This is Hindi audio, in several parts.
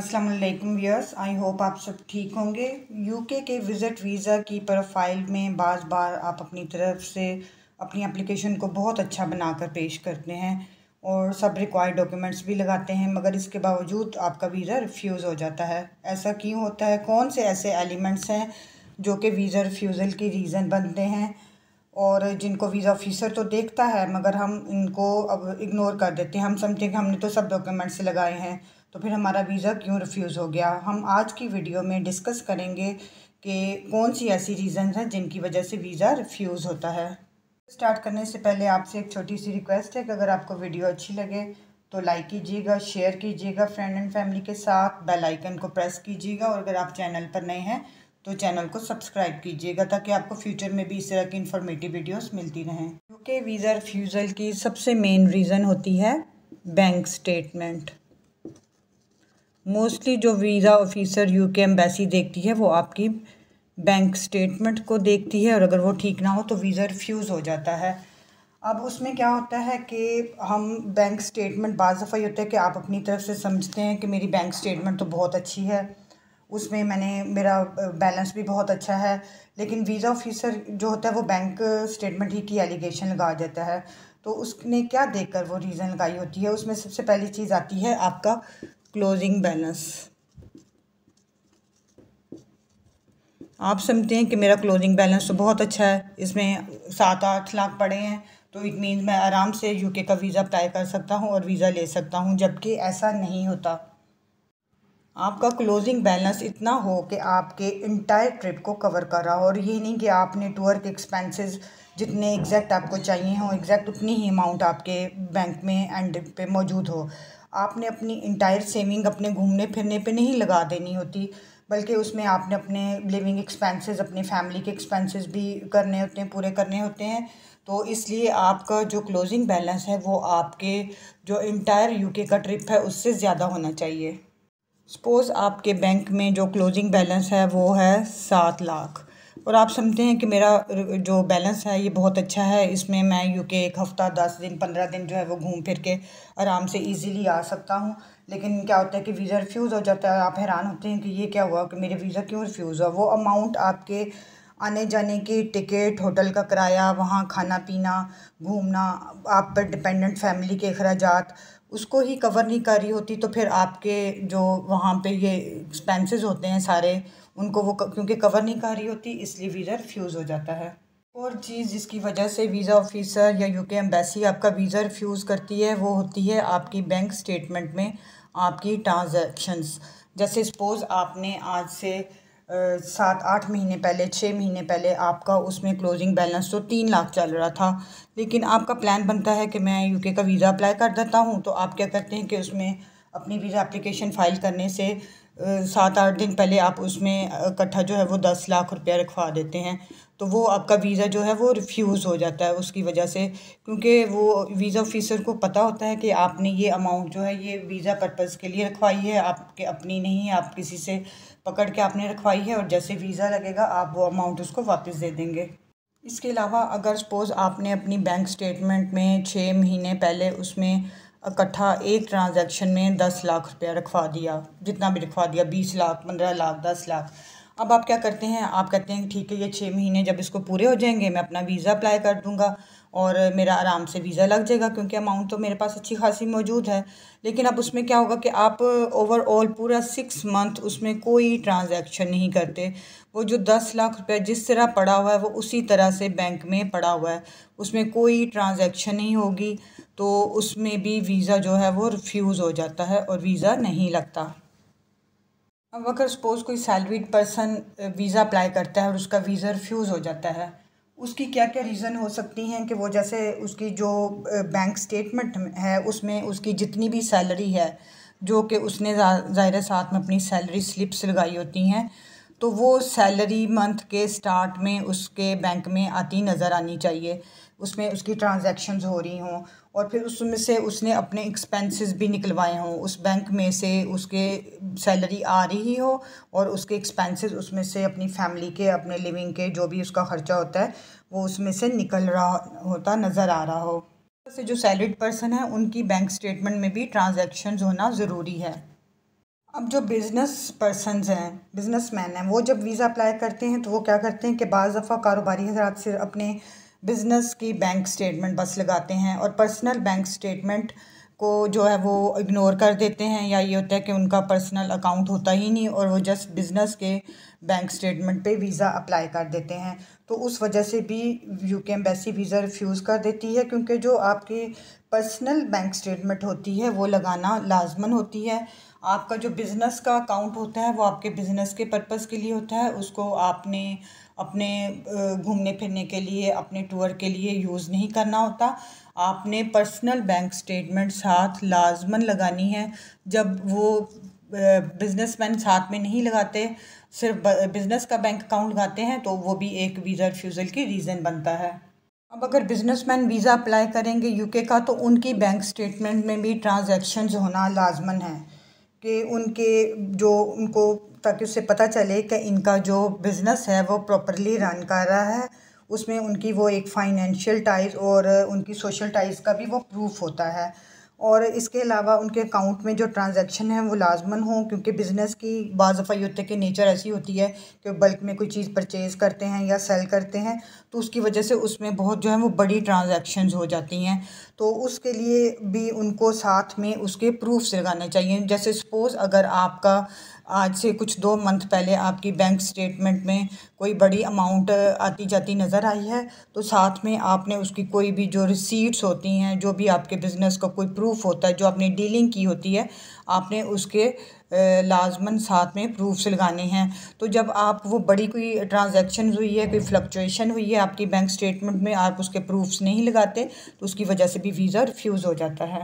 अस्सलाम वालेकुम व्यूअर्स आई होप आप सब ठीक होंगे यूके के विज़िट वीज़ा की प्रोफाइल में बार बार आप अपनी तरफ से अपनी एप्लीकेशन को बहुत अच्छा बनाकर पेश करते हैं और सब रिक्वायर्ड डॉक्यूमेंट्स भी लगाते हैं मगर इसके बावजूद आपका वीज़ा रिफ्यूज़ हो जाता है ऐसा क्यों होता है कौन से ऐसे एलिमेंट्स हैं जो कि वीज़ा रिफ्यूज़ल की रीज़न बनते हैं और जिनको वीज़ा ऑफिसर तो देखता है मगर हम इनको अब इग्नोर कर देते हैं हम समझें कि हमने तो सब डॉक्यूमेंट्स लगाए हैं तो फिर हमारा वीज़ा क्यों रिफ्यूज़ हो गया हम आज की वीडियो में डिस्कस करेंगे कि कौन सी ऐसी रीज़न हैं जिनकी वजह से वीज़ा रिफ्यूज़ होता है स्टार्ट करने से पहले आपसे एक छोटी सी रिक्वेस्ट है कि अगर आपको वीडियो अच्छी लगे तो लाइक कीजिएगा शेयर कीजिएगा फ्रेंड एंड फैमिली के साथ बेल आइकन को प्रेस कीजिएगा और अगर आप चैनल पर नए हैं तो चैनल को सब्सक्राइब कीजिएगा ताकि आपको फ्यूचर में भी इस तरह की इन्फॉर्मेटिव वीडियोस मिलती रहें क्योंकि वीज़ा रिफ्यूज़ल की सबसे मेन रीज़न होती है बैंक स्टेटमेंट मोस्टली जो वीज़ा ऑफिसर यूके एम्बेसी देखती है वो आपकी बैंक स्टेटमेंट को देखती है और अगर वो ठीक ना हो तो वीज़ा रिफ्यूज़ हो जाता है अब उसमें क्या होता है कि हम बैंक स्टेटमेंट बाज़ दफ़ा ही होता है कि आप अपनी तरफ से समझते हैं कि मेरी बैंक स्टेटमेंट तो बहुत अच्छी है उसमें मैंने मेरा बैलेंस भी बहुत अच्छा है लेकिन वीज़ा ऑफिसर जो होता है वो बैंक स्टेटमेंट ही की एलिगेशन लगा देता है तो उसने क्या देखकर वो रीज़न लगाई होती है उसमें सबसे पहली चीज़ आती है आपका क्लोजिंग बैलेंस आप समझते हैं कि मेरा क्लोजिंग बैलेंस तो बहुत अच्छा है इसमें सात आठ लाख पड़े हैं तो इट मीन मैं आराम से यूके का वीज़ा अप्लाई कर सकता हूँ और वीज़ा ले सकता हूँ जबकि ऐसा नहीं होता आपका क्लोजिंग बैलेंस इतना हो कि आपके इंटायर ट्रिप को कवर कर रहा हो और ये नहीं कि आपने टूर के एक्सपेंसेस जितने एग्जैक्ट आपको चाहिए हों एग्जैक्ट उतनी ही अमाउंट आपके बैंक में एंड पे मौजूद हो आपने अपनी इंटायर सेविंग अपने घूमने फिरने पे नहीं लगा देनी होती बल्कि उसमें आपने अपने लिविंग एक्सपेंसेस अपने फैमिली के एक्सपेंसेस भी करने होते हैं पूरे करने होते हैं तो इसलिए आपका जो क्लोजिंग बैलेंस है वो आपके जो इंटायर यूके का ट्रिप है उससे ज़्यादा होना चाहिए सपोज़ आपके बैंक में जो क्लोजिंग बैलेंस है वो है सात लाख और आप समझते हैं कि मेरा जो बैलेंस है ये बहुत अच्छा है इसमें मैं यूके एक हफ़्ता दस दिन पंद्रह दिन जो है वो घूम फिर के आराम से इजीली आ सकता हूँ लेकिन क्या होता है कि वीज़ा रिफ्यूज़ हो जाता है आप हैरान होते हैं कि ये क्या हुआ कि मेरे वीज़ा क्यों रिफ्यूज़ हुआ वो अमाउंट आपके आने जाने की टिकट होटल का किराया वहाँ खाना पीना घूमना आप पर डिपेंडेंट फैमिली के अखराज उसको ही कवर नहीं कर रही होती तो फिर आपके जो वहाँ पे ये एक्सपेंसेस होते हैं सारे उनको वो क्योंकि कवर नहीं कर रही होती इसलिए वीज़ा रिफ्यूज़ हो जाता है और चीज़ जिसकी वजह से वीज़ा ऑफिसर या यूके एम्बेसी आपका वीज़ा रिफ्यूज़ करती है वो होती है आपकी बैंक स्टेटमेंट में आपकी ट्रांजेक्शन्स जैसे सपोज़ आपने आज से सात आठ महीने पहले छः महीने पहले आपका उसमें क्लोजिंग बैलेंस तो तीन लाख चल रहा था लेकिन आपका प्लान बनता है कि मैं यूके का वीज़ा अप्लाई कर देता हूँ तो आप क्या करते हैं कि उसमें अपनी वीज़ा एप्लीकेशन फ़ाइल करने से सात आठ दिन पहले आप उसमें इकट्ठा जो है वो दस लाख रुपया रखवा देते हैं तो वो आपका वीज़ा जो है वो रिफ्यूज़ हो जाता है उसकी वजह से क्योंकि वो वीज़ा ऑफिसर को पता होता है कि आपने ये अमाउंट जो है ये वीज़ा पर्पज़ के लिए रखवाई है आपके अपनी नहीं है आप किसी से पकड़ के आपने रखवाई है और जैसे वीज़ा लगेगा आप वो अमाउंट उसको वापस दे देंगे इसके अलावा अगर सपोज़ आपने अपनी बैंक स्टेटमेंट में छः महीने पहले उसमें इकट्ठा एक ट्रांजैक्शन में दस लाख रुपया रखवा दिया जितना भी रखवा दिया बीस लाख पंद्रह लाख दस लाख अब आप क्या करते हैं आप कहते हैं ठीक है ये छः महीने जब इसको पूरे हो जाएंगे मैं अपना वीज़ा अप्लाई कर दूंगा और मेरा आराम से वीज़ा लग जाएगा क्योंकि अमाउंट तो मेरे पास अच्छी खासी मौजूद है लेकिन अब उसमें क्या होगा कि आप ओवरऑल पूरा सिक्स मंथ उसमें कोई ट्रांजैक्शन नहीं करते वो जो दस लाख रुपया जिस तरह पड़ा हुआ है वो उसी तरह से बैंक में पड़ा हुआ है उसमें कोई ट्रांजैक्शन नहीं होगी तो उसमें भी वीज़ा जो है वो रिफ्यूज़ हो जाता है और वीज़ा नहीं लगता अब अगर सपोज़ कोई सैलरीड पर्सन वीज़ा अप्लाई करता है और उसका वीज़ा रिफ्यूज़ हो जाता है उसकी क्या क्या रीज़न हो सकती हैं कि वो जैसे उसकी जो बैंक स्टेटमेंट है उसमें उसकी जितनी भी सैलरी है जो कि उसने ज़ाहिर साथ में अपनी सैलरी स्लिप्स लगाई होती हैं तो वो सैलरी मंथ के स्टार्ट में उसके बैंक में आती नज़र आनी चाहिए उसमें उसकी ट्रांजेक्शन हो रही हों और फिर उसमें से उसने अपने एक्सपेंसेस भी निकलवाए हों उस बैंक में से उसके सैलरी आ रही हो और उसके एक्सपेंसेस उसमें से अपनी फैमिली के अपने लिविंग के जो भी उसका खर्चा होता है वो उसमें से निकल रहा होता नज़र आ रहा हो से जो सैलरीड पर्सन है उनकी बैंक स्टेटमेंट में भी ट्रांजेक्शन होना ज़रूरी है अब जो बिज़नेस पर्सन हैं बिजनेस मैन हैं वो जब वीज़ा अप्लाई करते हैं तो वो क्या करते हैं कि बज़ दफ़ा कारोबारी हजरात से अपने बिज़नेस की बैंक स्टेटमेंट बस लगाते हैं और पर्सनल बैंक स्टेटमेंट को जो है वो इग्नोर कर देते हैं या ये होता है कि उनका पर्सनल अकाउंट होता ही नहीं और वो जस्ट बिज़नेस के बैंक स्टेटमेंट पे वीज़ा अप्लाई कर देते हैं तो उस वजह से भी यू के एम्बेसी वीज़ा रिफ्यूज़ कर देती है क्योंकि जो आपकी पर्सनल बैंक स्टेटमेंट होती है वो लगाना लाजमन होती है आपका जो बिज़नेस का अकाउंट होता है वो आपके बिज़नेस के पर्पज़ के लिए होता है उसको आपने अपने घूमने फिरने के लिए अपने टूर के लिए यूज़ नहीं करना होता आपने पर्सनल बैंक स्टेटमेंट साथ लाजमन लगानी है जब वो बिजनेसमैन साथ में नहीं लगाते सिर्फ बिज़नेस का बैंक अकाउंट लगाते हैं तो वो भी एक वीज़ा रिफ्यूज़ल की रीज़न बनता है अब अगर बिजनेसमैन वीज़ा अप्लाई करेंगे यूके का तो उनकी बैंक स्टेटमेंट में भी ट्रांजैक्शंस होना लाजमन है कि उनके जो उनको ताकि उससे पता चले कि इनका जो बिज़नेस है वो प्रॉपरली रन कर रहा है उसमें उनकी वो एक फ़ाइनेंशियल टाइज़ और उनकी सोशल टाइज़ का भी वो प्रूफ होता है और इसके अलावा उनके अकाउंट में जो ट्रांजैक्शन है वो लाजमन हो क्योंकि बिज़नेस की बाज़ा युद्ध के नेचर ऐसी होती है कि बल्क में कोई चीज़ परचेज़ करते हैं या सेल करते हैं तो उसकी वजह से उसमें बहुत जो है वो बड़ी ट्रांजैक्शन हो जाती हैं तो उसके लिए भी उनको साथ में उसके प्रूफ्स लगाने चाहिए जैसे सपोज़ अगर आपका आज से कुछ दो मंथ पहले आपकी बैंक स्टेटमेंट में कोई बड़ी अमाउंट आती जाती नज़र आई है तो साथ में आपने उसकी कोई भी जो रिसीट्स होती हैं जो भी आपके बिज़नेस का कोई प्रूफ होता है जो आपने डीलिंग की होती है आपने उसके लाजमन साथ में प्रूफ्स लगाने हैं तो जब आप वो बड़ी कोई ट्रांजेक्शन हुई है कोई फ्लक्चुएशन हुई है आपकी बैंक स्टेटमेंट में आप उसके प्रूफ्स नहीं लगाते तो उसकी वजह से भी वीज़ा रिफ्यूज़ हो जाता है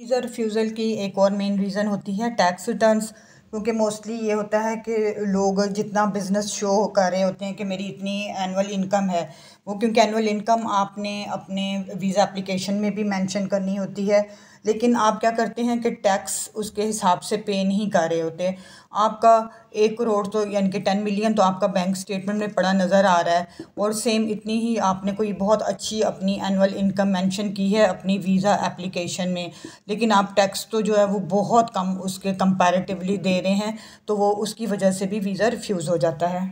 वीज़ा रिफ्यूज़ल की एक और मेन रीज़न होती है टैक्स रिटर्न्स क्योंकि मोस्टली ये होता है कि लोग जितना बिज़नेस शो कर रहे होते हैं कि मेरी इतनी एनुअल इनकम है वो क्योंकि एनुअल इनकम आपने अपने वीज़ा एप्लीकेशन में भी मेंशन करनी होती है लेकिन आप क्या करते हैं कि टैक्स उसके हिसाब से पे नहीं कर रहे होते आपका एक करोड़ तो यानी कि टेन मिलियन तो आपका बैंक स्टेटमेंट में पड़ा नज़र आ रहा है और सेम इतनी ही आपने कोई बहुत अच्छी अपनी एनुअल इनकम मेंशन की है अपनी वीज़ा एप्लीकेशन में लेकिन आप टैक्स तो जो है वो बहुत कम उसके कंपैरेटिवली दे रहे हैं तो वो उसकी वजह से भी वीज़ा रिफ्यूज़ हो जाता है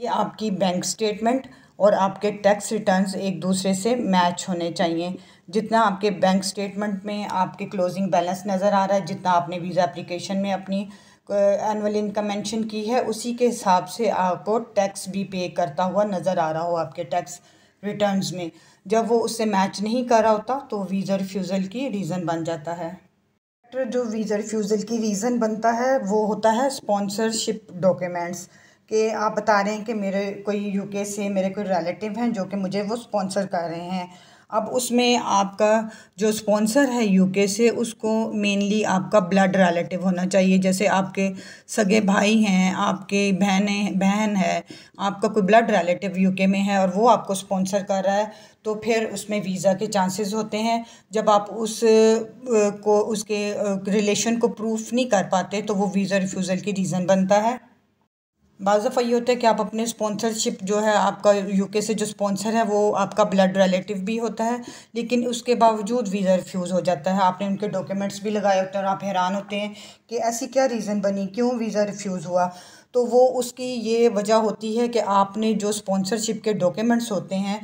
ये आपकी बैंक स्टेटमेंट और आपके टैक्स रिटर्न्स एक दूसरे से मैच होने चाहिए जितना आपके बैंक स्टेटमेंट में आपके क्लोजिंग बैलेंस नज़र आ रहा है जितना आपने वीज़ा एप्लीकेशन में अपनी एनुअल इनकम मेंशन की है उसी के हिसाब से आपको टैक्स भी पे करता हुआ नज़र आ रहा हो आपके टैक्स रिटर्न्स में जब वो उससे मैच नहीं कर रहा होता तो वीज़ा रिफ्यूज़ल की रीज़न बन जाता है जो वीज़ा रिफ्यूज़ल की रीज़न बनता है वो होता है स्पॉन्सरशिप डॉक्यूमेंट्स कि आप बता रहे हैं कि मेरे कोई यूके से मेरे कोई रिलेटिव हैं जो कि मुझे वो स्पॉन्सर कर रहे हैं अब उसमें आपका जो स्पॉन्सर है यूके से उसको मेनली आपका ब्लड रिलेटिव होना चाहिए जैसे आपके सगे भाई हैं आपके बहने बहन है आपका कोई ब्लड रिलेटिव यूके में है और वो आपको स्पॉन्सर कर रहा है तो फिर उसमें वीज़ा के चांसेस होते हैं जब आप उस को उसके रिलेशन को प्रूफ नहीं कर पाते तो वो वीज़ा रिफ्यूज़ल की रीज़न बनता है बाज़ दफ़ा ये होता है कि आप अपने स्पॉन्सरशिप जो है आपका यूके से जो स्पॉन्सर है वो आपका ब्लड रिलेटिव भी होता है लेकिन उसके बावजूद वीज़ा रिफ्यूज़ हो जाता है आपने उनके डॉक्यूमेंट्स भी लगाए होते हैं और आप हैरान होते हैं कि ऐसी क्या रीज़न बनी क्यों वीज़ा रिफ्यूज़ हुआ तो वो उसकी ये वजह होती है कि आपने जो स्पॉन्सरशिप के डॉक्यूमेंट्स होते हैं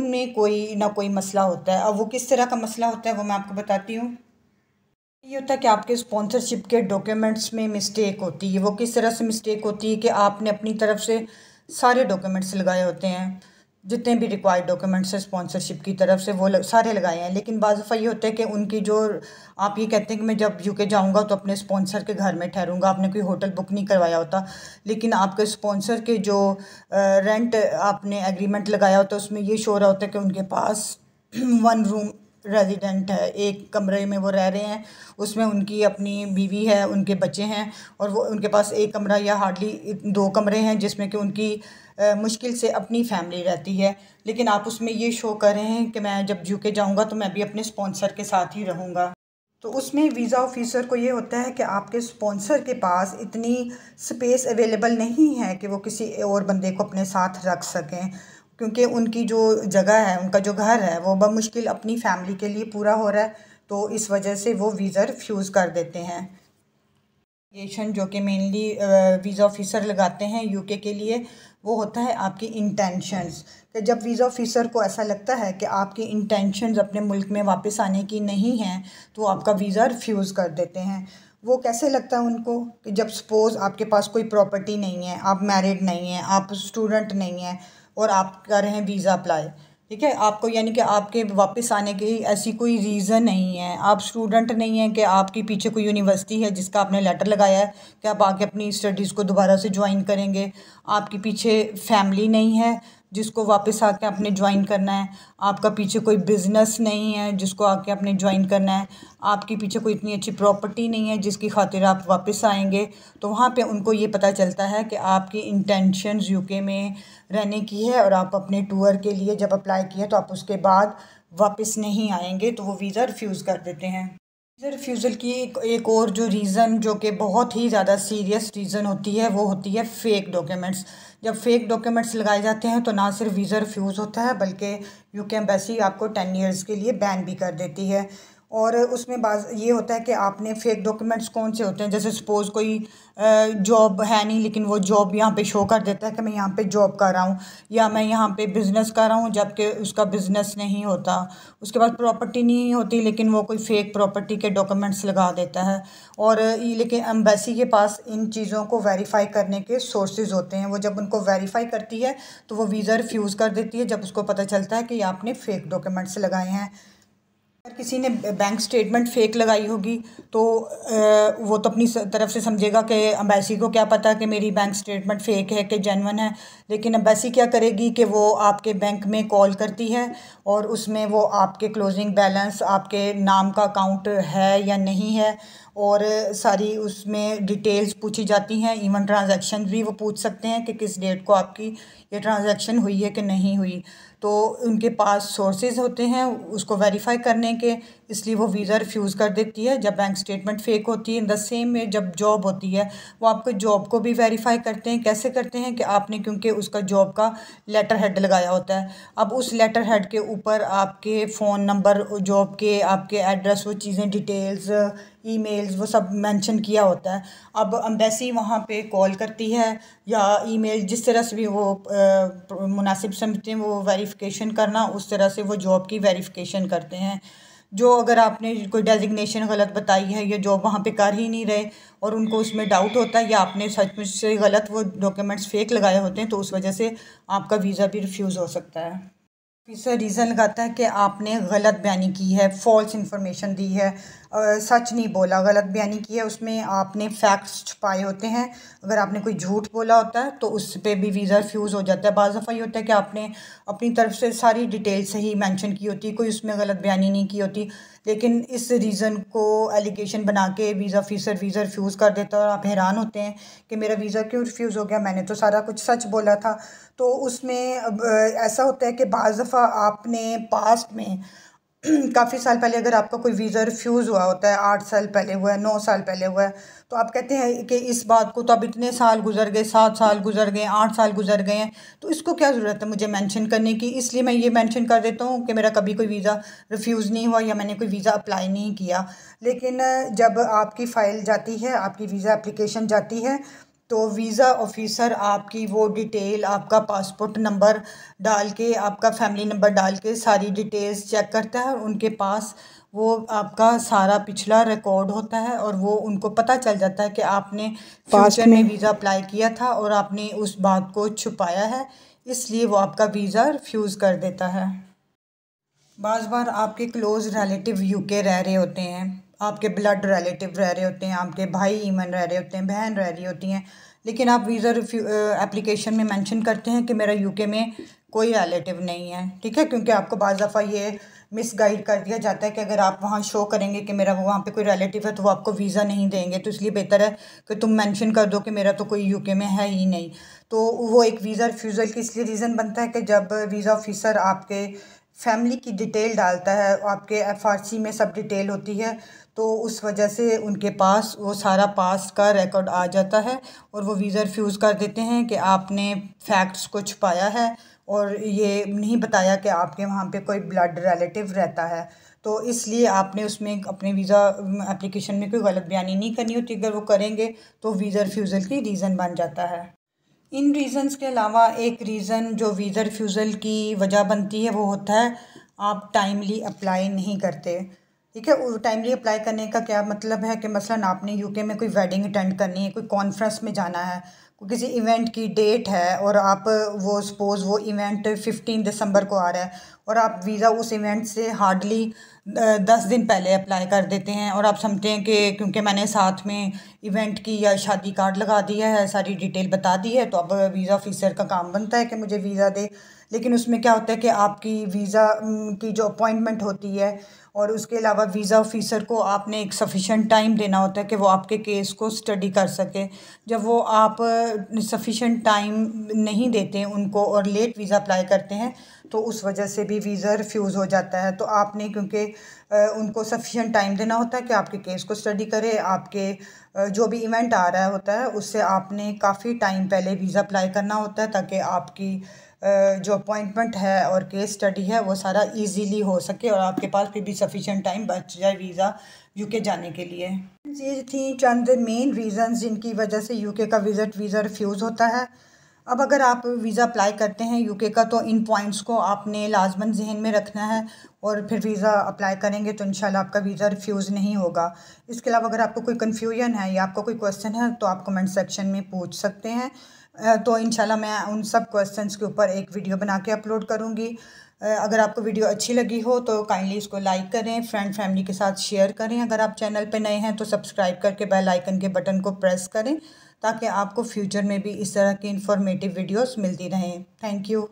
उनमें कोई ना कोई मसला होता है अब वो किस तरह का मसला होता है वो मैं आपको बताती हूँ ये होता है कि आपके स्पॉन्सरशिप के डॉक्यूमेंट्स में मिस्टेक होती है वो किस तरह से मिस्टेक होती है कि आपने अपनी तरफ से सारे डॉक्यूमेंट्स लगाए होते हैं जितने भी रिक्वायर्ड डॉक्यूमेंट्स हैं स्पॉन्सरशिप की तरफ से वो लग, सारे लगाए हैं लेकिन बाज़ दफ़ा ये होता है कि उनकी जो आप ये कहते हैं कि मैं जब यूके जाऊंगा तो अपने स्पॉन्सर के घर में ठहरूंगा आपने कोई होटल बुक नहीं करवाया होता लेकिन आपके स्पॉन्सर के जो रेंट आपने एग्रीमेंट लगाया होता है उसमें ये शो रहा होता है कि उनके पास वन रूम रेजिडेंट है एक कमरे में वो रह रहे हैं उसमें उनकी अपनी बीवी है उनके बच्चे हैं और वो उनके पास एक कमरा या हार्डली दो कमरे हैं जिसमें कि उनकी आ, मुश्किल से अपनी फैमिली रहती है लेकिन आप उसमें ये शो कर रहे हैं कि मैं जब के जाऊँगा तो मैं भी अपने स्पॉन्सर के साथ ही रहूँगा तो उसमें वीज़ा ऑफिसर को ये होता है कि आपके स्पॉन्सर के पास इतनी स्पेस अवेलेबल नहीं है कि वो किसी और बंदे को अपने साथ रख सकें क्योंकि उनकी जो जगह है उनका जो घर है वो बमुश्किल अपनी फैमिली के लिए पूरा हो रहा है तो इस वजह से वो वीज़ा रिफ्यूज़ कर देते हैं एप्लीकेशन जो कि मेनली वीज़ा ऑफिसर लगाते हैं यूके के लिए वो होता है आपकी इंटेंशंस कि जब वीज़ा ऑफिसर को ऐसा लगता है कि आपकी इंटेंशंस अपने मुल्क में वापस आने की नहीं हैं तो आपका वीज़ा रिफ्यूज़ कर देते हैं वो कैसे लगता है उनको कि जब सपोज़ आपके पास कोई प्रॉपर्टी नहीं है आप मैरिड नहीं हैं आप स्टूडेंट नहीं हैं और आप कर रहे हैं वीज़ा अप्लाई ठीक है आपको यानी कि आपके वापस आने की ऐसी कोई रीज़न नहीं है आप स्टूडेंट नहीं हैं कि आपके पीछे कोई यूनिवर्सिटी है जिसका आपने लेटर लगाया है कि आप आके अपनी स्टडीज़ को दोबारा से ज्वाइन करेंगे आपके पीछे फैमिली नहीं है जिसको वापस आके आपने ज्वाइन करना है आपका पीछे कोई बिजनेस नहीं है जिसको आके आपने ज्वाइन करना है आपके पीछे कोई इतनी अच्छी प्रॉपर्टी नहीं है जिसकी खातिर आप वापस आएंगे तो वहाँ पे उनको ये पता चलता है कि आपकी इंटेंशन यूके में रहने की है और आप अपने टूर के लिए जब अप्लाई किया तो आप उसके बाद वापस नहीं आएंगे तो वो वीज़ा रिफ्यूज़ कर देते हैं वीज़ा रिफ्यूज़ल की एक एक और जो रीज़न जो कि बहुत ही ज़्यादा सीरियस रीज़न होती है वो होती है फ़ेक डॉक्यूमेंट्स जब फेक डॉक्यूमेंट्स लगाए जाते हैं तो ना सिर्फ वीज़ा रिफ्यूज़ होता है बल्कि यू के एम्बेसी आपको टेन ईयर्स के लिए बैन भी कर देती है और उसमें बाज ये होता है कि आपने फेक डॉक्यूमेंट्स कौन से होते हैं जैसे सपोज़ कोई जॉब है नहीं लेकिन वो जॉब यहाँ पे शो कर देता है कि मैं यहाँ पे जॉब कर रहा हूँ या मैं यहाँ पे बिज़नेस कर रहा हूँ जबकि उसका बिज़नेस नहीं होता उसके बाद प्रॉपर्टी नहीं होती लेकिन वो कोई फ़ेक प्रॉपर्टी के डॉक्यूमेंट्स लगा देता है और लेकिन एम्बेसी के पास इन चीज़ों को वेरीफाई करने के सोर्सेज होते हैं वो जब उनको वेरीफाई करती है तो वो वीज़ा रिफ्यूज़ कर देती है जब उसको पता चलता है कि आपने फ़ेक डॉक्यूमेंट्स लगाए हैं अगर किसी ने बैंक स्टेटमेंट फेक लगाई होगी तो वो तो अपनी तरफ से समझेगा कि अम्बेसी को क्या पता कि मेरी बैंक स्टेटमेंट फेक है कि जेनवन है लेकिन अम्बेसी क्या करेगी कि वो आपके बैंक में कॉल करती है और उसमें वो आपके क्लोजिंग बैलेंस आपके नाम का अकाउंट है या नहीं है और सारी उसमें डिटेल्स पूछी जाती हैं इवन ट्रांजेक्शन भी वो पूछ सकते हैं कि किस डेट को आपकी ये ट्रांजेक्शन हुई है कि नहीं हुई तो उनके पास सोर्सेज होते हैं उसको वेरीफाई करने के इसलिए वो वीज़ा रिफ्यूज़ कर देती है जब बैंक स्टेटमेंट फेक होती है इन द सेम में जब जॉब होती है वो आपके जॉब को भी वेरीफाई करते हैं कैसे करते हैं कि आपने क्योंकि उसका जॉब का लेटर हेड लगाया होता है अब उस लेटर हेड के ऊपर आपके फ़ोन नंबर जॉब के आपके एड्रेस वो चीज़ें डिटेल्स ईमेल्स वो सब मेंशन किया होता है अब अम्बेसी वहाँ पे कॉल करती है या ईमेल जिस तरह से भी वो मुनासिब समझते हैं वो वेरिफिकेशन करना उस तरह से वो जॉब की वेरिफिकेशन करते हैं जो अगर आपने कोई डेजिग्नेशन गलत बताई है या जॉब वहाँ पे कर ही नहीं रहे और उनको उसमें डाउट होता है या आपने सचमुच से गलत वो डॉक्यूमेंट्स फेक लगाए होते हैं तो उस वजह से आपका वीज़ा भी रिफ्यूज़ हो सकता है तीसरा रीज़न लगाता है कि आपने गलत बयानी की है फॉल्स इंफॉर्मेशन दी है सच नहीं बोला गलत बयानी की है उसमें आपने फैक्ट्स छुपाए होते हैं अगर आपने कोई झूठ बोला होता है तो उस पर भी वीज़ा रिफ्यूज़ हो जाता है बाज़ दफ़ा ये होता है कि आपने अपनी तरफ से सारी डिटेल सही मैंशन की होती कोई उसमें गलत बयानी नहीं की होती लेकिन इस रीज़न को एलिगेशन बना के वीज़ा ऑफिसर वीज़ा रिफ्यूज़ कर देता है और आप हैरान होते हैं कि मेरा वीज़ा क्यों रिफ्यूज़ हो गया मैंने तो सारा कुछ सच बोला था तो उसमें ऐसा होता है कि बाज़ दफ़ा आपने पास्ट में काफ़ी साल पहले अगर आपका कोई वीज़ा रिफ्यूज़ हुआ होता है आठ साल पहले हुआ है नौ साल पहले हुआ है तो आप कहते हैं कि इस बात को तो अब इतने साल गुजर गए सात साल गुजर गए आठ साल गुजर गए हैं तो इसको क्या ज़रूरत है मुझे मेंशन करने की इसलिए मैं ये मेंशन कर देता हूँ कि मेरा कभी कोई वीज़ा रिफ्यूज़ नहीं हुआ या मैंने कोई वीज़ा अप्लाई नहीं किया लेकिन जब आपकी फ़ाइल जाती है आपकी वीज़ा अप्लीकेशन जाती है तो वीज़ा ऑफिसर आपकी वो डिटेल आपका पासपोर्ट नंबर डाल के आपका फैमिली नंबर डाल के सारी डिटेल्स चेक करता है और उनके पास वो आपका सारा पिछला रिकॉर्ड होता है और वो उनको पता चल जाता है कि आपने फ्यूचर में, में वीज़ा अप्लाई किया था और आपने उस बात को छुपाया है इसलिए वो आपका वीज़ा रिफ्यूज़ कर देता है बार बार आपके क्लोज़ रिलेटिव यूके रह रहे होते हैं आपके ब्लड रिलेटिव रह रहे होते हैं आपके भाई ईमन रह रहे होते हैं बहन रह रही होती हैं लेकिन आप वीज़ा एप्लीकेशन में मेंशन करते हैं कि मेरा यूके में कोई रिलेटिव नहीं है ठीक है क्योंकि आपको बज़ दफ़ा ये मिस गाइड कर दिया जाता है कि अगर आप वहाँ शो करेंगे कि मेरा वहाँ पे कोई रिलेटिव है तो वो आपको वीज़ा नहीं देंगे तो इसलिए बेहतर है कि तुम मेंशन कर दो कि मेरा तो कोई यूके में है ही नहीं तो वो एक वीज़ा रिफ्यूज़ल की इसलिए रीज़न बनता है कि जब वीज़ा ऑफिसर आपके फैमिली की डिटेल डालता है आपके एफ में सब डिटेल होती है तो उस वजह से उनके पास वो सारा पास का रिकॉर्ड आ जाता है और वो वीज़ा रिफ्यूज़ कर देते हैं कि आपने फैक्ट्स को छुपाया है और ये नहीं बताया कि आपके वहाँ पे कोई ब्लड रिलेटिव रहता है तो इसलिए आपने उसमें अपने वीज़ा एप्लीकेशन में कोई गलत बयानी नहीं करनी होती अगर वो करेंगे तो वीज़ा रिफ्यूज़ल की रीज़न बन जाता है इन रीज़न्स के अलावा एक रीज़न जो वीज़ा रिफ्यूज़ल की वजह बनती है वो होता है आप टाइमली अप्लाई नहीं करते ठीक है टाइमली अप्लाई करने का क्या मतलब है कि मसलन आपने यूके में कोई वेडिंग अटेंड करनी है कोई कॉन्फ्रेंस में जाना है किसी इवेंट की डेट है और आप वो सपोज़ वो इवेंट फिफ्टीन दिसंबर को आ रहा है और आप वीज़ा उस इवेंट से हार्डली दस दिन पहले अप्लाई कर देते हैं और आप समझते हैं कि क्योंकि मैंने साथ में इवेंट की या शादी कार्ड लगा दिया है सारी डिटेल बता दी है तो अब वीज़ा ऑफिसर का काम बनता है कि मुझे वीज़ा दे लेकिन उसमें क्या होता है कि आपकी वीज़ा की जो अपॉइंटमेंट होती है और उसके अलावा वीज़ा ऑफिसर को आपने एक सफिशेंट टाइम देना होता है कि वो आपके केस को स्टडी कर सके जब वो आप सफिशेंट टाइम नहीं देते उनको और लेट वीज़ा अप्लाई करते हैं तो उस वजह से भी वीज़ा रिफ्यूज़ हो जाता है तो आपने क्योंकि उनको सफिशेंट टाइम देना होता है कि आपके केस को स्टडी करे आपके जो भी इवेंट आ रहा होता है उससे आपने काफ़ी टाइम पहले वीज़ा अप्लाई करना होता है ताकि आपकी जो अपॉइंटमेंट है और केस स्टडी है वो सारा इजीली हो सके और आपके पास फिर भी सफिशेंट टाइम बच जाए वीज़ा यूके जाने के लिए ये थी चंद मेन रीज़न जिनकी वजह से यूके का विज़िट वीज़ा रिफ्यूज़ होता है अब अगर आप वीज़ा अप्लाई करते हैं यूके का तो इन पॉइंट्स को आपने लाजमन जहन में रखना है और फिर वीज़ा अप्लाई करेंगे तो इंशाल्लाह आपका वीज़ा रिफ्यूज़ नहीं होगा इसके अलावा अगर आपको कोई कन्फ्यूजन है या आपको कोई क्वेश्चन है तो आप कमेंट सेक्शन में पूछ सकते हैं तो इन मैं उन सब क्वेश्चंस के ऊपर एक वीडियो बना के अपलोड करूँगी अगर आपको वीडियो अच्छी लगी हो तो काइंडली इसको लाइक करें फ्रेंड फैमिली के साथ शेयर करें अगर आप चैनल पर नए हैं तो सब्सक्राइब करके बेल आइकन के बटन को प्रेस करें ताकि आपको फ्यूचर में भी इस तरह की इन्फॉर्मेटिव वीडियोस मिलती रहें थैंक यू